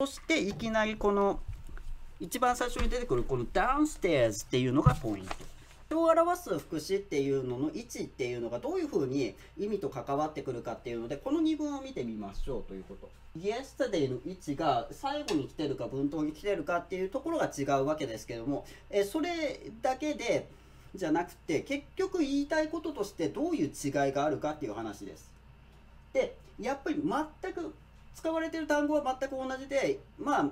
そしていきなりこの一番最初に出てくるこの downstairs っていうのがポイント。を表す副詞っていうのの位置っていうのがどういうふうに意味と関わってくるかっていうのでこの2文を見てみましょうということ。yesterday の位置が最後に来てるか文頭に来てるかっていうところが違うわけですけどもえそれだけでじゃなくて結局言いたいこととしてどういう違いがあるかっていう話です。でやっぱり全く使われてる単語は全く同じで、ま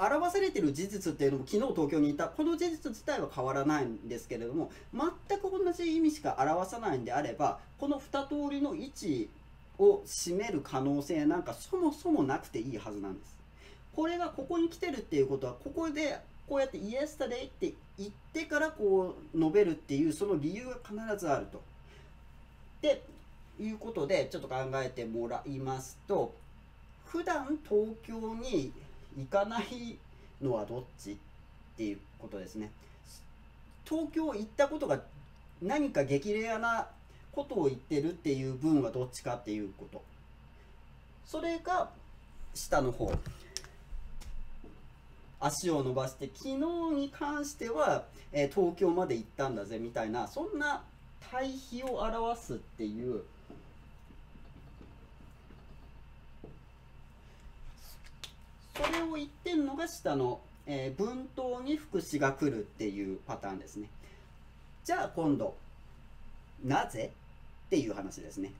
あ、表されてる事実っていうのも昨日東京にいたこの事実自体は変わらないんですけれども全く同じ意味しか表さないんであればこの2通りの位置を占める可能性なんかそもそもなくていいはずなんです。これがここに来てるっていうことはここでこうやってイエスタデイって言ってからこう述べるっていうその理由が必ずあると。でいうことでちょっと考えてもらいますと普段東京に行かないのはどっちっていうことですね東京行ったことが何か激レアなことを言ってるっていう分はどっちかっていうことそれが下の方足を伸ばして昨日に関しては、え東京まで行ったんだぜみたいなそんな対比を表すっていうってるのが下の、えー、文頭に副詞が来るっていうパターンですね。じゃあ今度、なぜっていう話ですね。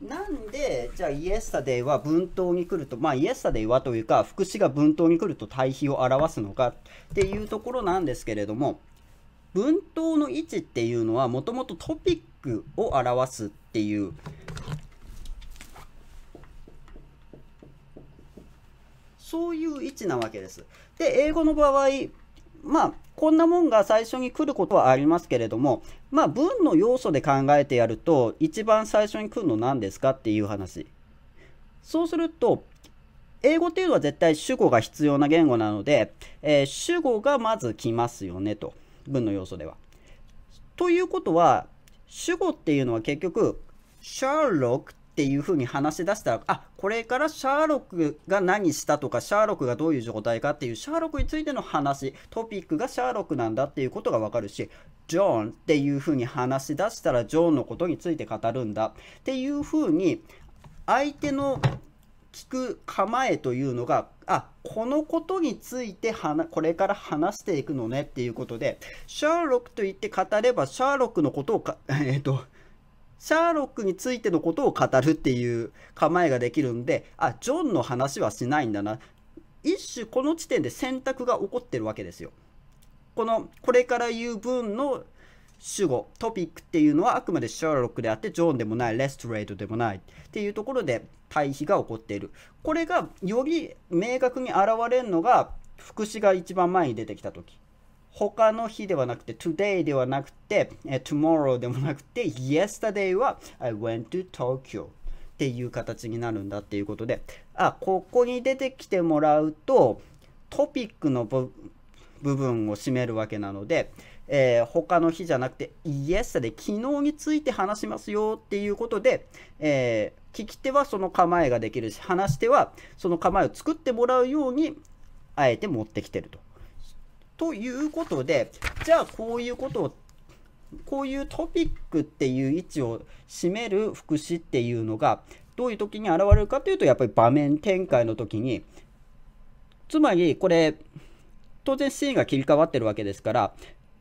なんで、じゃあ、イエスタデイは文頭に来ると、まあ、イエスタデイはというか、副詞が文頭に来ると対比を表すのかっていうところなんですけれども、文頭の位置っていうのは、もともとトピックを表すっていうそういう位置なわけです。で、英語の場合、まあ、こんなもんが最初に来ることはありますけれども、まあ、文の要素で考えてやると、一番最初に来るの何ですかっていう話。そうすると、英語っていうのは絶対主語が必要な言語なので、えー、主語がまず来ますよねと、文の要素では。ということは、主語っていうのは結局、シャーロックっっていうふうに話し出したら、あこれからシャーロックが何したとか、シャーロックがどういう状態かっていう、シャーロックについての話、トピックがシャーロックなんだっていうことがわかるし、ジョーンっていうふうに話し出したら、ジョーンのことについて語るんだっていうふうに、相手の聞く構えというのが、あこのことについてこれから話していくのねっていうことで、シャーロックと言って語れば、シャーロックのことをか、えっ、ー、と、シャーロックについてのことを語るっていう構えができるんで、あ、ジョンの話はしないんだな。一種この時点で選択が起こってるわけですよ。この、これから言う文の主語、トピックっていうのはあくまでシャーロックであって、ジョンでもない、レストレートでもないっていうところで対比が起こっている。これがより明確に現れるのが、副詞が一番前に出てきた時。他の日ではなくて today ではなくて tomorrow でもなくて yesterday は I went to Tokyo っていう形になるんだっていうことであここに出てきてもらうとトピックの部分を占めるわけなので、えー、他の日じゃなくて yesterday 昨日について話しますよっていうことで、えー、聞き手はその構えができるし話し手はその構えを作ってもらうようにあえて持ってきてると。ということで、じゃあこういうことをこういうトピックっていう位置を占める副詞っていうのがどういう時に現れるかというとやっぱり場面展開の時につまりこれ当然シーンが切り替わってるわけですから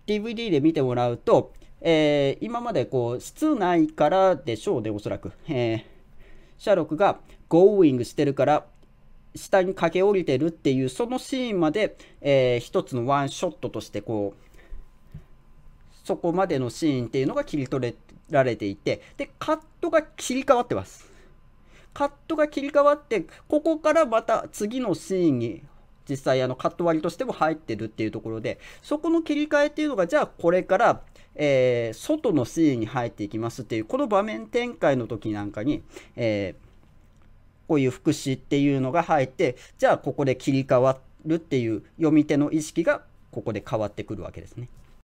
DVD で見てもらうと、えー、今までこう室内からでしょうねおそらく、えー、シャーロックが Going してるから下に駆け下りてるっていうそのシーンまで、えー、一つのワンショットとしてこうそこまでのシーンっていうのが切り取れられていてでカットが切り替わってますカットが切り替わってここからまた次のシーンに実際あのカット割りとしても入ってるっていうところでそこの切り替えっていうのがじゃあこれからえー、外のシーンに入っていきますっていうこの場面展開の時なんかに、えーこういう副詞っていうのが入って、じゃあここで切り替わるっていう読み手の意識がここで変わってくるわけですね。